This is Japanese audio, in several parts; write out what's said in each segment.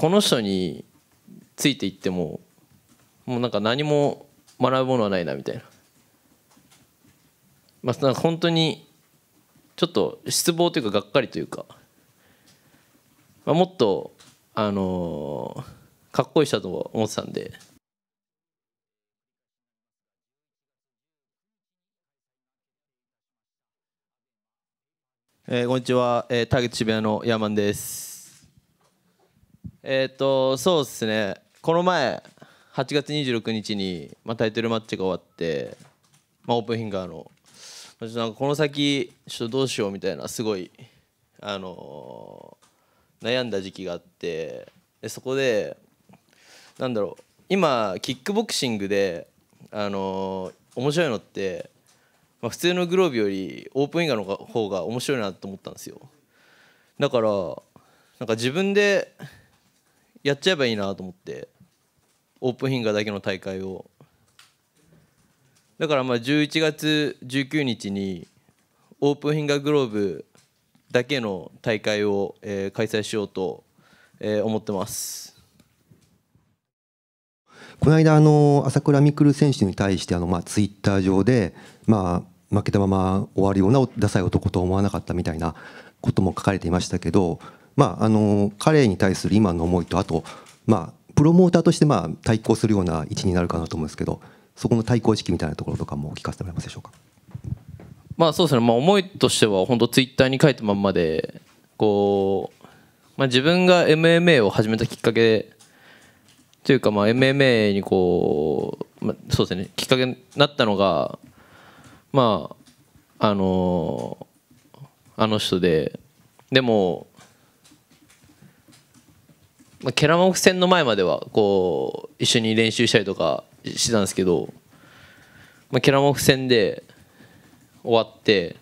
この人についていってももうなんか何も学ぶものはないなみたいな,、まあ、なんか本当にちょっと失望というかがっかりというか、まあ、もっとあのー、かっこいい人だと思ってたんで。えー、こんにちは、えー、ターゲット渋谷のヤーマンです。えー、っとそうですねこの前8月26日に、まあ、タイトルマッチが終わって、まあ、オープンヒンガーの、まあ、なんかこの先ちょっとどうしようみたいなすごい、あのー、悩んだ時期があってでそこでなんだろう今キックボクシングで、あのー、面白いのって、まあ、普通のグローブよりオープン以外の方が面白いなと思ったんですよだからなんか自分でやっちゃえばいいなと思ってオープンヒンガーだけの大会をだからまあ11月19日にオープンヒンガーグローブだけの大会を、えー、開催しようと、えー、思ってます。この間あの朝倉未来選手に対してあのまあツイッター上でまあ負けたまま終わるようなダサい男と思わなかったみたいなことも書かれていましたけどまあ、あの彼に対する今の思いとあと、まあ、プロモーターとしてまあ対抗するような位置になるかなと思うんですけどそこの対抗意識みたいなところとかも聞かせてもらえますでしょうか。まあそうですね、まあ、思いとしては本当ツイッターに書いたまんまでこう、まあ、自分が MMA を始めたきっかけというかまあ MMA にこう、まあ、そうですねきっかけになったのがまああのあの人ででもまあ、ケラマオフ戦の前まではこう一緒に練習したりとかしてたんですけど、まあ、ケラマオフ戦で終わって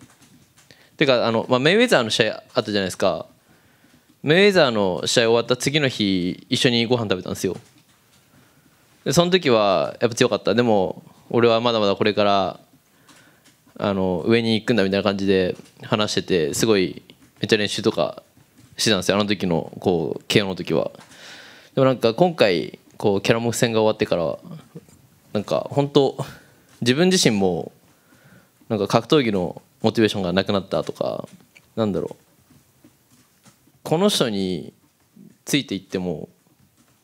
てかあの、まあ、メイウェザーの試合あったじゃないですかメイウェザーの試合終わった次の日一緒にご飯食べたんですよでその時はやっぱ強かったでも俺はまだまだこれからあの上に行くんだみたいな感じで話しててすごいめっちゃ練習とかしてたんですよあの時のこう KO の時はでもなんか今回こうキャラモフ戦が終わってからなんか本当自分自身もなんか格闘技のモチベーションがなくなったとかなんだろうこの人についていっても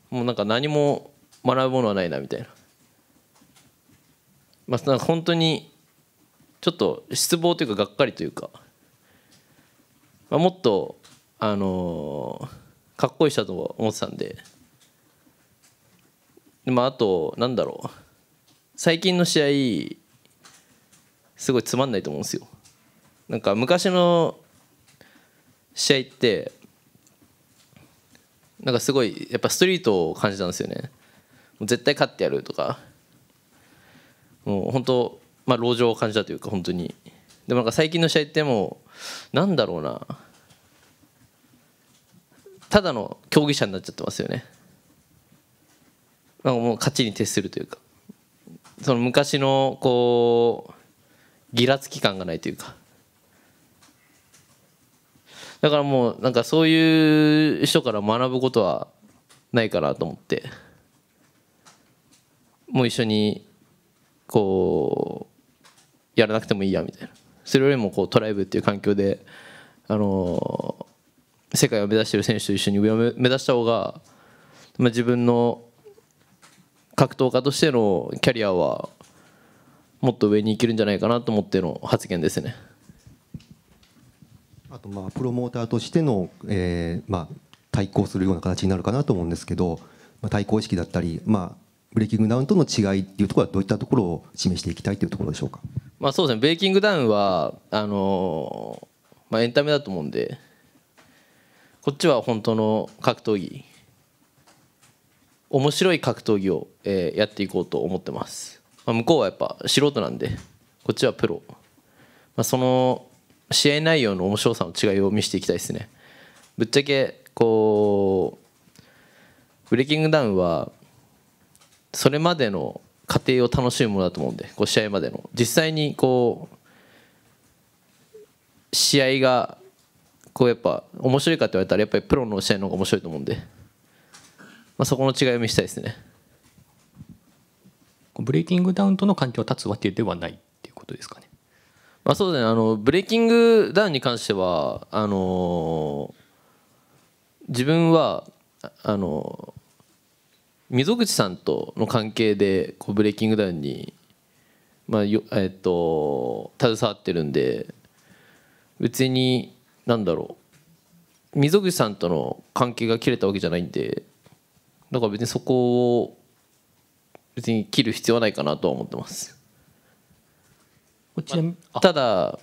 もうなんか何も学ぶものはないなみたいな,、まあ、なんか本当にちょっと失望というかがっかりというか、まあ、もっとあのー、かっこいい人だと思ってたんでまああとなんだろう最近の試合すごいつまんないと思うんですよなんか昔の試合ってなんかすごいやっぱストリートを感じたんですよねもう絶対勝ってやるとかもう本当まあ籠城を感じたというか本当にでもなんか最近の試合ってもうなんだろうなただの競技者になっちゃってますよねなんかもう勝ちに徹するというかその昔のこうギラつき感がないというかだからもうなんかそういう人から学ぶことはないかなと思ってもう一緒にこうやらなくてもいいやみたいなそれよりもこうトライブっていう環境であの世界を目指してる選手と一緒に上を目指した方が、まあ、自分の格闘家としてのキャリアはもっと上に行けるんじゃないかなと思っての発言ですね。あとまあプロモーターとしての、えー、まあ対抗するような形になるかなと思うんですけど、まあ、対抗意識だったり、まあ、ブレイキングダウンとの違いっていうところはどういったところを示していきたいというところでしょうか、まあ、そうですねブレイキングダウンはあのー、まあ、エンタメだと思うんでこっちは本当の格闘技面白い格闘技を、えー、やっていこうと思ってます、まあ、向こうはやっぱ素人なんでこっちはプロ、まあ、その試合内容の面白さの違いを見せていきたいですねぶっちゃけこうブレイキングダウンはそれまでの過程を楽しむものだと思うんでこう試合までの実際にこう試合がこうやっぱ面白いかって言われたらやっぱりプロの試合の方が面白いと思うんでまあ、そこの違いを見せたいですねブレイキングダウンとの関係を断つわけではないっていうことですかねまあそうですねあのブレイキングダウンに関してはあのー、自分はあのー、溝口さんとの関係でこうブレイキングダウンにまあよえっ、ー、と携わってるんで別になんだろう溝口さんとの関係が切れたわけじゃないんでだから別にそこを別に切る必要はないかなとは思ってますただ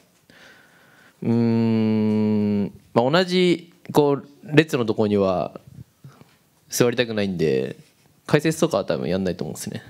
うんまあ同じこう列のとこには座りたくないんで解説とかは多分やんないと思うんですね